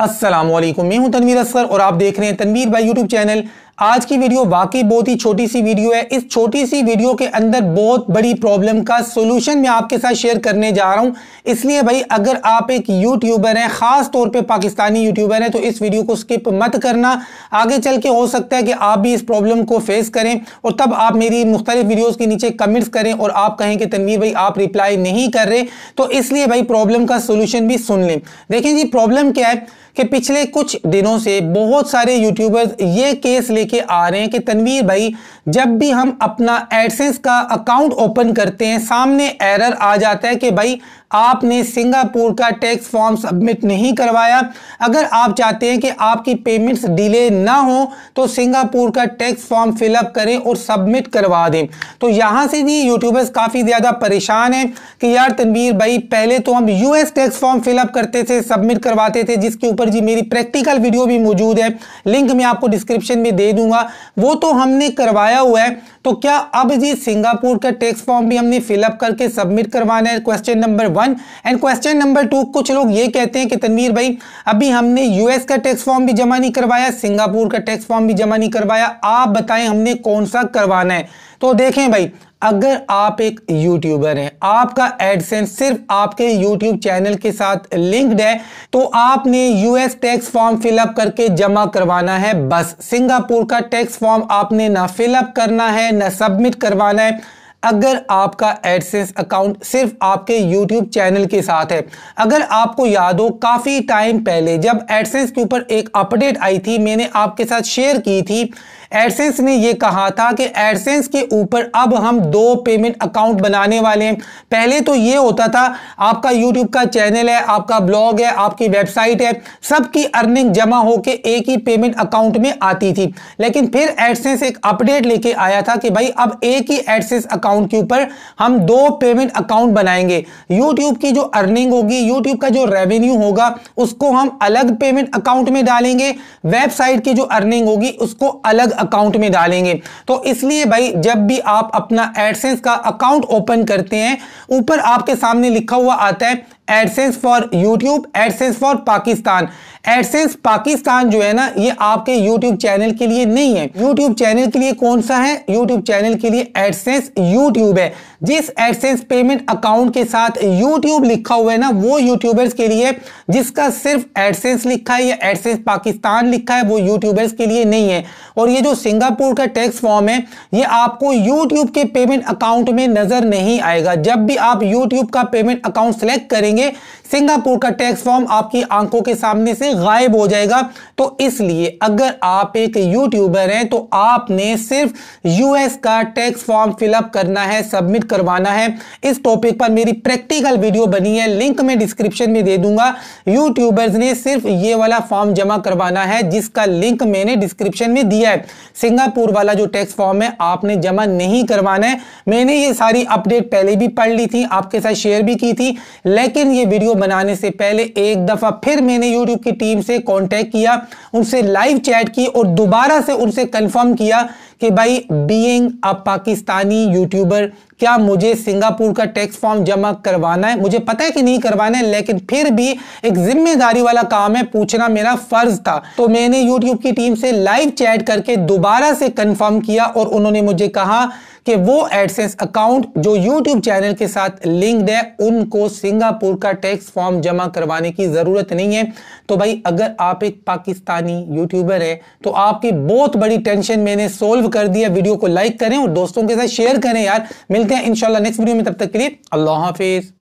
असलम मैं हूं तनवीर असर और आप देख रहे हैं तनवीर भाई यूट्यूब चैनल आज की वीडियो वाकई बहुत ही छोटी सी वीडियो है इस छोटी सी वीडियो के अंदर बहुत बड़ी प्रॉब्लम का सोल्यूशन मैं आपके साथ शेयर करने जा रहा हूं इसलिए भाई अगर आप एक यूट्यूबर हैं ख़ास तौर पे पाकिस्तानी यूट्यूबर हैं तो इस वीडियो को स्किप मत करना आगे चल के हो सकता है कि आप भी इस प्रॉब्लम को फेस करें और तब आप मेरी मुख्तलिफ वीडियोज़ के नीचे कमेंट्स करें और आप कहें कि तनवीर भाई आप रिप्लाई नहीं कर रहे तो इसलिए भाई प्रॉब्लम का सोल्यूशन भी सुन लें देखें जी प्रॉब्लम क्या है कि पिछले कुछ दिनों से बहुत सारे यूट्यूबर्स ये केस लेके लेके आ रहे हैं कि तनवीर भाई जब भी हम अपना एडसेंस का अकाउंट ओपन करते हैं सामने एरर आ जाता है कि भाई आपने सिंगापुर का टैक्स फॉर्म सबमिट नहीं करवाया अगर आप चाहते हैं कि आपकी पेमेंट्स डिले ना हो तो सिंगापुर का टैक्स फॉर्म फिलअप करें और सबमिट करवा दें तो यहाँ से भी यूट्यूबर्स काफ़ी ज़्यादा परेशान हैं कि यार तनवीर भाई पहले तो हम यूएस टैक्स फॉर्म फिलअप करते थे सबमिट करवाते थे जिसके ऊपर जी मेरी प्रैक्टिकल वीडियो भी मौजूद है लिंक मैं आपको डिस्क्रिप्शन में दे दूँ दूंगा वो तो हमने करवाया हुआ है तो क्या अब जी सिंगापुर का टैक्स फॉर्म भी हमने फिलअप करके सबमिट करवाना है question number one and question number two कुछ लोग ये कहते हैं कि तनवीर भाई अभी हमने यूएस का टैक्स फॉर्म भी जमा नहीं करवाया सिंगापुर का टैक्स फॉर्म भी जमा नहीं करवाया आप बताएं हमने कौन सा करवाना है तो देखें भाई अगर आप एक यूट्यूबर हैं आपका एडसेंस सिर्फ आपके यूट्यूब चैनल के साथ लिंक्ड है तो आपने यूएस टैक्स फॉर्म फिलअप करके जमा करवाना है बस सिंगापुर का टैक्स फॉर्म आपने ना फिलअप करना है है ना सबमिट करवाना है अगर आपका एडसेंस अकाउंट सिर्फ आपके यूट्यूब चैनल के साथ है अगर आपको याद हो काफ़ी टाइम पहले जब एडसेंस के ऊपर एक अपडेट आई थी मैंने आपके साथ शेयर की थी एडसेंस ने ये कहा था कि एडसेंस के ऊपर अब हम दो पेमेंट अकाउंट बनाने वाले हैं पहले तो ये होता था आपका यूट्यूब का चैनल है आपका ब्लॉग है आपकी वेबसाइट है सबकी अर्निंग जमा होकर एक ही पेमेंट अकाउंट में आती थी लेकिन फिर एडसेंस एक अपडेट लेके आया था कि भाई अब एक ही एडसेंस अकाउंट अकाउंट के ऊपर हम दो पेमेंट अकाउंट बनाएंगे यूट्यूब की जो अर्निंग होगी यूट्यूब का जो रेवेन्यू होगा उसको हम अलग पेमेंट अकाउंट में डालेंगे वेबसाइट की जो अर्निंग होगी उसको अलग अकाउंट में डालेंगे तो इसलिए भाई जब भी आप अपना एडसेंस का अकाउंट ओपन करते हैं ऊपर आपके सामने लिखा हुआ आता है AdSense for YouTube AdSense for Pakistan AdSense Pakistan जो है ना ये आपके यूट्यूब चैनल के लिए नहीं है यूट्यूब चैनल के लिए कौन सा है यूट्यूब चैनल के लिए एडसेंस यूट्यूब है जिस एडसेंस पेमेंट अकाउंट के साथ यूट्यूब लिखा हुआ है ना वो यूट्यूबर्स के लिए जिसका सिर्फ एडसेंस लिखा है या एडसेंस पाकिस्तान लिखा है वो यूट्यूबर्स के लिए नहीं है और ये जो सिंगापुर का टैक्स फॉर्म है ये आपको यूट्यूब के पेमेंट अकाउंट में नजर नहीं आएगा जब भी आप यूट्यूब का पेमेंट अकाउंट सेलेक्ट करेंगे करेंगे सिंगापुर का टैक्स फॉर्म आपकी आंखों के सामने से गायब हो जाएगा तो इसलिए अगर आप एक यूट्यूबर हैं तो आपने सिर्फ यूएस का टैक्स फॉर्म फिलअप करना है सबमिट करवाना है इस टॉपिक पर मेरी प्रैक्टिकल वीडियो बनी है लिंक मैं डिस्क्रिप्शन में दे दूंगा यूट्यूबर्स ने सिर्फ ये वाला फॉर्म जमा करवाना है जिसका लिंक मैंने डिस्क्रिप्शन में दिया है सिंगापुर वाला जो टैक्स फॉर्म है आपने जमा नहीं करवाना है मैंने ये सारी अपडेट पहले भी पढ़ ली थी आपके साथ शेयर भी की थी लेकिन लेकिन ये वीडियो बनाने से पहले एक दफ़ा फिर मैंने यूट्यूब की टीम से कांटेक्ट किया उनसे लाइव चैट की और दोबारा से उनसे कंफर्म किया कि भाई बीइंग अ पाकिस्तानी यूट्यूबर क्या मुझे सिंगापुर का टैक्स फॉर्म जमा करवाना है मुझे पता है कि नहीं करवाना है लेकिन फिर भी एक जिम्मेदारी वाला काम है पूछना मेरा फर्ज था तो मैंने यूट्यूब की टीम से लाइव चैट करके दोबारा से कंफर्म किया और उन्होंने मुझे कहा कि वो एडसेंस अकाउंट जो यूट्यूब चैनल के साथ लिंक्ड है उनको सिंगापुर का टैक्स फॉर्म जमा करवाने की ज़रूरत नहीं है तो भाई अगर आप एक पाकिस्तानी यूट्यूबर है तो आपकी बहुत बड़ी टेंशन मैंने सोल्व कर दिया वीडियो को लाइक करें और दोस्तों के साथ शेयर करें यार मिलते हैं इंशाल्लाह नेक्स्ट वीडियो में तब तक के लिए अल्लाह हाफिज़